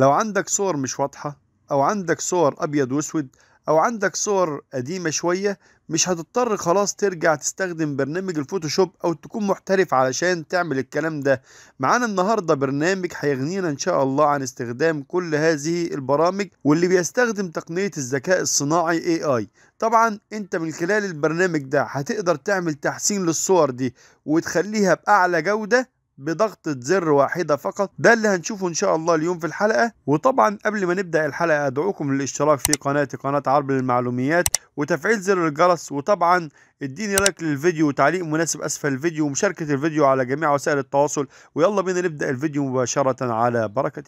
لو عندك صور مش واضحة أو عندك صور أبيض وأسود أو عندك صور قديمة شوية مش هتضطر خلاص ترجع تستخدم برنامج الفوتوشوب أو تكون محترف علشان تعمل الكلام ده معانا النهاردة برنامج هيغنينا إن شاء الله عن استخدام كل هذه البرامج واللي بيستخدم تقنية الذكاء الصناعي AI طبعا انت من خلال البرنامج ده هتقدر تعمل تحسين للصور دي وتخليها بأعلى جودة بضغطة زر واحدة فقط ده اللي هنشوفه ان شاء الله اليوم في الحلقة وطبعا قبل ما نبدأ الحلقة ادعوكم للاشتراك في قناتي قناة عرب للمعلوميات وتفعيل زر الجرس وطبعا اديني لايك للفيديو وتعليق مناسب اسفل الفيديو ومشاركة الفيديو على جميع وسائل التواصل ويلا بينا نبدأ الفيديو مباشرة على بركة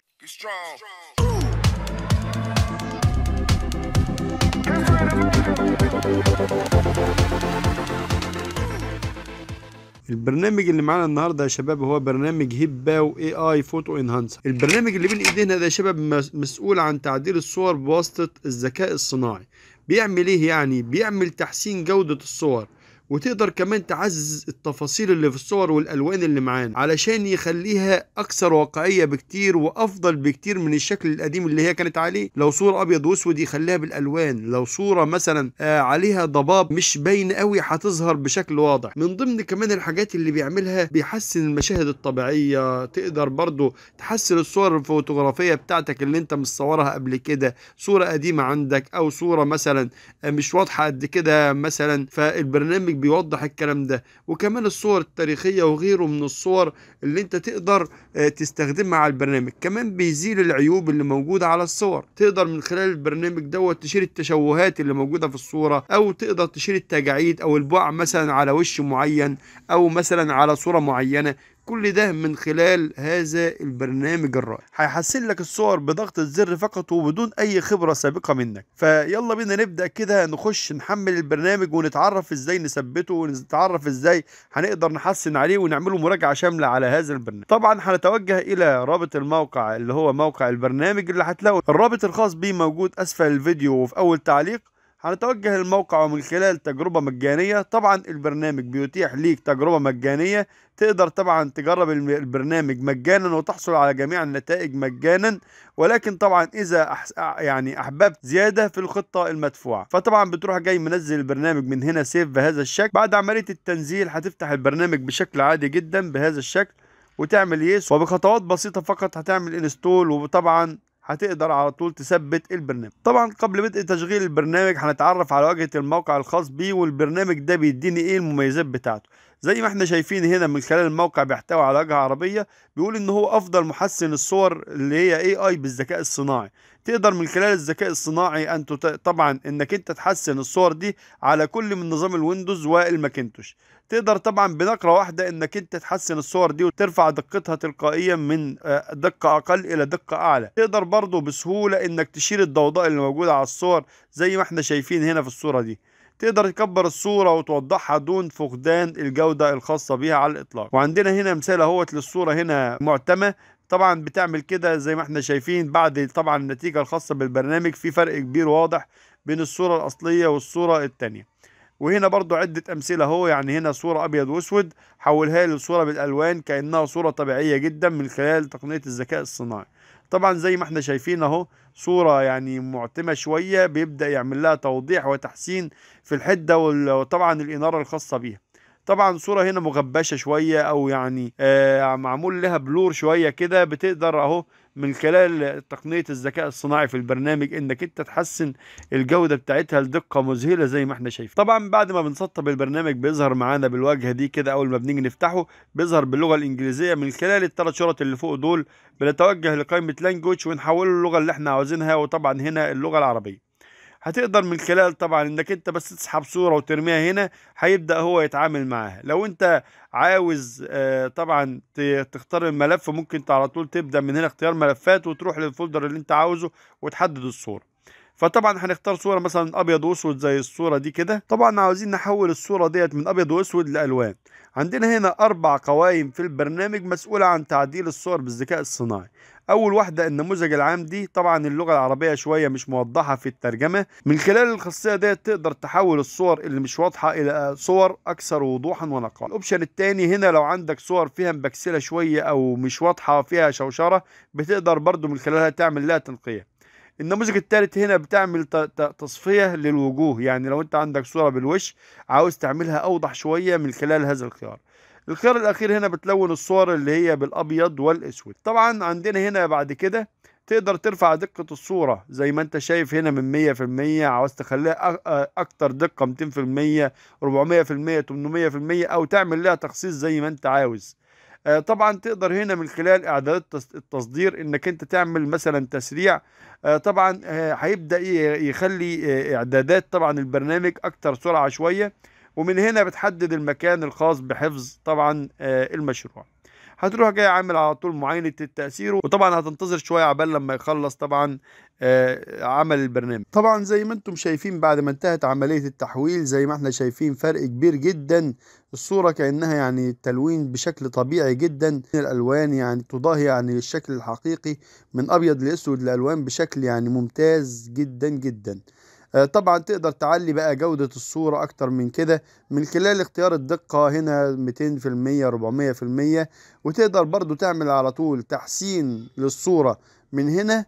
البرنامج اللي معانا النهارده يا شباب هو برنامج هيباو اي اي فوتو انهانسر البرنامج اللي بين ايدينا ده يا شباب مسؤول عن تعديل الصور بواسطه الذكاء الصناعي بيعمل ايه يعني بيعمل تحسين جوده الصور وتقدر كمان تعزز التفاصيل اللي في الصور والالوان اللي معانا علشان يخليها اكثر واقعيه بكتير وافضل بكتير من الشكل القديم اللي هي كانت عليه لو صوره ابيض واسود يخليها بالالوان لو صوره مثلا آه عليها ضباب مش باين قوي هتظهر بشكل واضح من ضمن كمان الحاجات اللي بيعملها بيحسن المشاهد الطبيعيه تقدر برضو تحسن الصور الفوتوغرافيه بتاعتك اللي انت مش صورها قبل كده صوره قديمه عندك او صوره مثلا آه، مش واضحه قد كده مثلا فالبرنامج بيوضح الكلام ده وكمان الصور التاريخية وغيره من الصور اللي انت تقدر آه، تستخدمها على البرنامج كمان بيزيل العيوب اللي موجودة على الصور تقدر من خلال البرنامج دوت تشيل التشوهات اللي موجودة في الصورة او تقدر تشيل التجاعيد او البقع مثلا على وش معين او مثلا على صورة معينة كل ده من خلال هذا البرنامج الرائع هيحسن لك الصور بضغط الزر فقط وبدون اي خبره سابقه منك فيلا بينا نبدا كده نخش نحمل البرنامج ونتعرف ازاي نثبته ونتعرف ازاي هنقدر نحسن عليه ونعمله مراجعه شامله على هذا البرنامج طبعا هنتوجه الى رابط الموقع اللي هو موقع البرنامج اللي هتلاقوا الرابط الخاص بيه موجود اسفل الفيديو وفي اول تعليق هنتوجه للموقع ومن خلال تجربة مجانية طبعا البرنامج بيتيح ليك تجربة مجانية تقدر طبعا تجرب البرنامج مجانا وتحصل على جميع النتائج مجانا ولكن طبعا اذا يعني احببت زيادة في الخطة المدفوعة فطبعا بتروح جاي منزل البرنامج من هنا سيف بهذا الشكل بعد عملية التنزيل هتفتح البرنامج بشكل عادي جدا بهذا الشكل وتعمل يس وبخطوات بسيطة فقط هتعمل انستول وطبعا هتقدر على طول تثبت البرنامج طبعا قبل بدء تشغيل البرنامج هنتعرف على واجهه الموقع الخاص بيه والبرنامج ده بيديني ايه المميزات بتاعته زي ما احنا شايفين هنا من خلال الموقع بيحتوي على واجهه عربيه بيقول ان هو افضل محسن الصور اللي هي اي اي بالذكاء الصناعي تقدر من خلال الذكاء الصناعي ان تت... طبعا انك انت تحسن الصور دي على كل من نظام الويندوز والماكنتوش تقدر طبعا بنقره واحده انك انت تحسن الصور دي وترفع دقتها تلقائيا من آه، دقه اقل الى دقه اعلى تقدر برضو بسهوله انك تشيل الضوضاء اللي موجوده على الصور زي ما احنا شايفين هنا في الصوره دي تقدر تكبر الصورة وتوضحها دون فقدان الجودة الخاصة بها على الإطلاق وعندنا هنا مثال اهوت للصورة هنا معتمة طبعا بتعمل كده زي ما احنا شايفين بعد طبعا النتيجة الخاصة بالبرنامج في فرق كبير واضح بين الصورة الأصلية والصورة التانية وهنا برضو عدة أمثلة اهو يعني هنا صورة أبيض وأسود حولها لصورة بالألوان كأنها صورة طبيعية جدا من خلال تقنية الذكاء الصناعي طبعا زي ما احنا شايفين اهو صورة يعني معتمة شوية بيبدأ يعمل لها توضيح وتحسين في الحدة وطبعا الإنارة الخاصة بيها طبعا صورة هنا مغبشة شوية او يعني آه معمول لها بلور شوية كده بتقدر اهو من خلال تقنية الذكاء الصناعي في البرنامج انك انت تحسن الجودة بتاعتها لدقة مذهلة زي ما احنا شايفين طبعا بعد ما بنسطب البرنامج بيظهر معانا بالواجهة دي كده اول ما بنيجي نفتحه بيظهر باللغة الانجليزية من خلال الثلاث شرط اللي فوق دول بنتوجه لقائمة لانجوج ونحوله اللغة اللي احنا عاوزينها وطبعا هنا اللغة العربية هتقدر من خلال طبعا انك انت بس تسحب صوره وترميها هنا هيبدا هو يتعامل معاها لو انت عاوز آه، طبعا تختار الملف ممكن انت على طول تبدا من هنا اختيار ملفات وتروح للفولدر اللي انت عاوزه وتحدد الصوره فطبعا هنختار صوره مثلا ابيض واسود زي الصوره دي كده طبعا عاوزين نحول الصوره ديت من ابيض واسود لالوان عندنا هنا اربع قوائم في البرنامج مسؤوله عن تعديل الصور بالذكاء الصناعي اول واحده النموذج العام دي طبعا اللغه العربيه شويه مش موضحه في الترجمه من خلال الخاصيه ديت تقدر تحول الصور اللي مش واضحه الى صور اكثر وضوحا ونقاء الاوبشن الثاني هنا لو عندك صور فيها مبكسله شويه او مش واضحه فيها شوشره بتقدر برضو من خلالها تعمل لها تنقيه النموذج الثالث هنا بتعمل تصفية للوجوه يعني لو انت عندك صورة بالوش عاوز تعملها اوضح شوية من خلال هذا الخيار الخيار الاخير هنا بتلون الصور اللي هي بالابيض والاسود طبعا عندنا هنا بعد كده تقدر ترفع دقة الصورة زي ما انت شايف هنا من 100% عاوز تخليها اكتر دقة 200% 400% 800% او تعمل لها تخصيص زي ما انت عاوز آه، طبعا تقدر هنا من خلال اعدادات التصدير انك انت تعمل مثلا تسريع آه، طبعا آه، هيبدا يخلي اعدادات طبعا البرنامج اكتر سرعه شويه ومن هنا بتحدد المكان الخاص بحفظ طبعا آه، المشروع هتروح جاي عامل على طول معاينه التاثير وطبعا هتنتظر شويه عبال لما يخلص طبعا آه، عمل البرنامج طبعا زي ما انتم شايفين بعد ما انتهت عمليه التحويل زي ما احنا شايفين فرق كبير جدا الصوره كانها يعني التلوين بشكل طبيعي جدا الالوان يعني تضاهي يعني الشكل الحقيقي من ابيض لاسود الالوان بشكل يعني ممتاز جدا جدا آه، طبعا تقدر تعلي بقى جودة الصورة اكتر من كده من خلال اختيار الدقة هنا 200% 400% وتقدر برضو تعمل على طول تحسين للصورة من هنا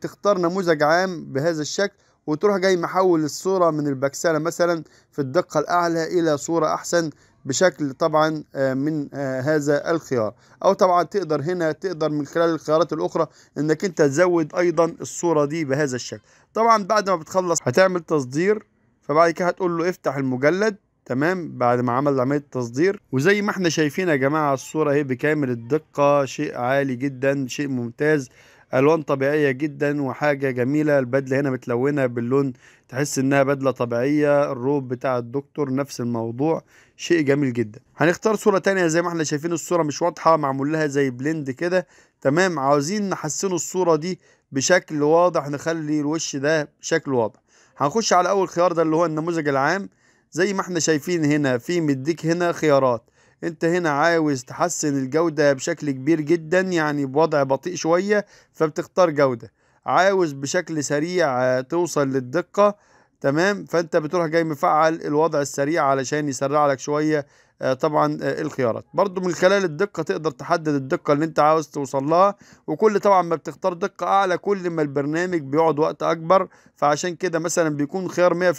تختار نموذج عام بهذا الشكل وتروح جاي محول الصورة من البكسلة مثلا في الدقة الأعلى إلى صورة أحسن بشكل طبعا آه، من آه، هذا الخيار او طبعا تقدر هنا تقدر من خلال الخيارات الاخرى انك انت تزود ايضا الصورة دي بهذا الشكل طبعا بعد ما بتخلص هتعمل تصدير فبعد كده هتقول له افتح المجلد تمام بعد ما عمل عمليه التصدير وزي ما احنا شايفين يا جماعه الصوره اهي بكامل الدقه شيء عالي جدا شيء ممتاز الوان طبيعيه جدا وحاجه جميله البدله هنا متلونه باللون تحس انها بدله طبيعيه الروب بتاع الدكتور نفس الموضوع شيء جميل جدا هنختار صوره تانية زي ما احنا شايفين الصوره مش واضحه معمول لها زي بلند كده تمام عاوزين نحسن الصوره دي بشكل واضح نخلي الوش ده بشكل واضح هنخش على اول خيار ده اللي هو النموذج العام زي ما احنا شايفين هنا في مديك هنا خيارات انت هنا عاوز تحسن الجودة بشكل كبير جدا يعني بوضع بطيء شوية فبتختار جودة عاوز بشكل سريع آه، توصل للدقة تمام فانت بتروح جاي مفعل الوضع السريع علشان يسرع لك شوية آه، طبعا آه، إيه الخيارات برضو من خلال الدقة تقدر تحدد الدقة اللي انت عاوز توصل لها وكل طبعا ما بتختار دقة اعلى كل ما البرنامج بيقعد وقت اكبر فعشان كده مثلا بيكون خيار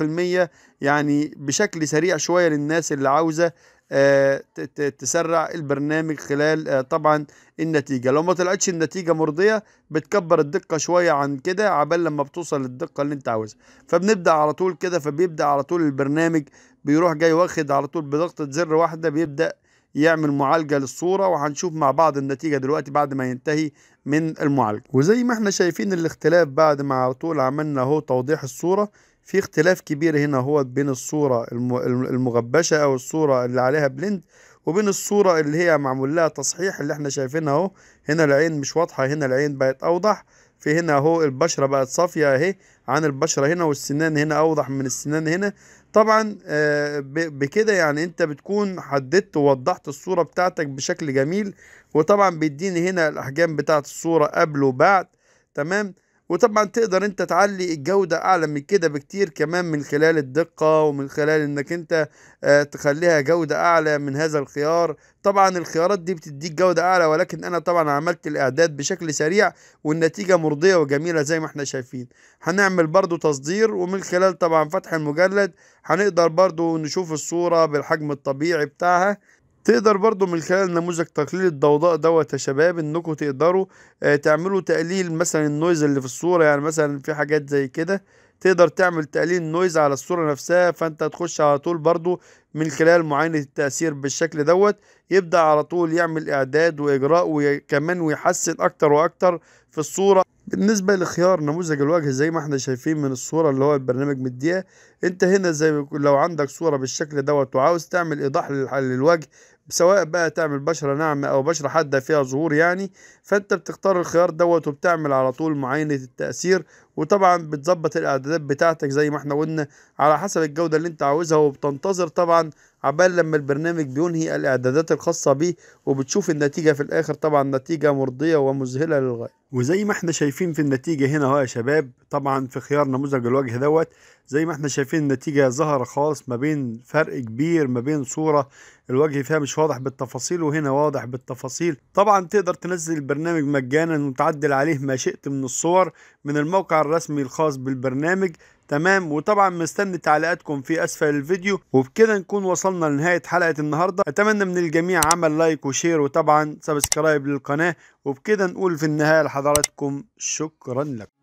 100% يعني بشكل سريع شوية للناس اللي عاوزة آه، تسرع البرنامج خلال طبعا النتيجه لو ما طلعتش النتيجه مرضيه بتكبر الدقه شويه عن كده عبال لما بتوصل للدقه اللي انت عاوزها فبنبدا على طول كده فبيبدا على طول البرنامج بيروح جاي واخد على طول بضغطة زر واحدة بيبدأ يعمل معالجة للصورة وهنشوف مع بعض النتيجة دلوقتي بعد ما ينتهي من المعالجة وزي ما احنا شايفين الاختلاف بعد ما على طول عملنا اهو توضيح الصورة في اختلاف كبير هنا هو بين الصورة المغبشة او الصورة اللي عليها بلند وبين الصورة اللي هي معمول لها تصحيح اللي احنا شايفينها اهو هنا العين مش واضحة هنا العين بقت اوضح في هنا اهو البشرة بقت صافية اهي عن البشرة هنا والسنان هنا اوضح من السنان هنا طبعا آه، بكده يعني انت بتكون حددت ووضحت الصورة بتاعتك بشكل جميل وطبعا بيديني هنا الاحجام بتاعت الصورة قبل وبعد تمام وطبعا تقدر انت تعلي الجودة اعلى من كده بكتير كمان من خلال الدقة ومن خلال انك انت آه، تخليها جودة اعلى من هذا الخيار طبعا الخيارات دي بتديك جودة اعلى ولكن انا طبعا عملت الاعداد بشكل سريع والنتيجة مرضية وجميلة زي ما احنا شايفين هنعمل برضو تصدير ومن خلال طبعا فتح المجلد هنقدر برضو نشوف الصورة بالحجم الطبيعي بتاعها تقدر برضو من خلال نموذج تقليل الضوضاء دوت يا شباب انكم تقدروا آه، تعملوا تقليل مثلا النويز اللي في الصورة يعني مثلا في حاجات زي كده تقدر تعمل تقليل نويز على الصورة نفسها فانت تخش على طول برضو من خلال معاينة التأثير بالشكل دوت يبدأ على طول يعمل إعداد وإجراء وكمان ويحسن أكتر وأكتر في الصورة بالنسبة لخيار نموذج الوجه زي ما احنا شايفين من الصورة اللي هو البرنامج مديها انت هنا زي لو عندك صورة بالشكل دوت وعاوز تعمل ايضاح للوجه سواء بقى تعمل بشرة ناعمة او بشرة حادة فيها ظهور يعني فانت بتختار الخيار دوت وبتعمل على طول معاينة التأثير وطبعا بتظبط الاعدادات بتاعتك زي ما احنا قلنا على حسب الجوده اللي انت عاوزها وبتنتظر طبعا عبال لما البرنامج بينهي الاعدادات الخاصه بيه وبتشوف النتيجه في الاخر طبعا نتيجه مرضيه ومذهله للغايه وزي ما احنا شايفين في النتيجه هنا اهو يا شباب طبعا في خيار نموذج الوجه دوت زي ما احنا شايفين النتيجه ظهر خالص ما بين فرق كبير ما بين صوره الوجه فيها مش واضح بالتفاصيل وهنا واضح بالتفاصيل طبعا تقدر تنزل البرنامج مجانا وتعدل عليه ما شئت من الصور من الموقع الرسمي الخاص بالبرنامج تمام وطبعا مستني تعليقاتكم في اسفل الفيديو وبكده نكون وصلنا لنهايه حلقه النهارده اتمنى من الجميع عمل لايك وشير وطبعا سبسكرايب للقناه وبكده نقول في النهايه لحضراتكم شكرا لكم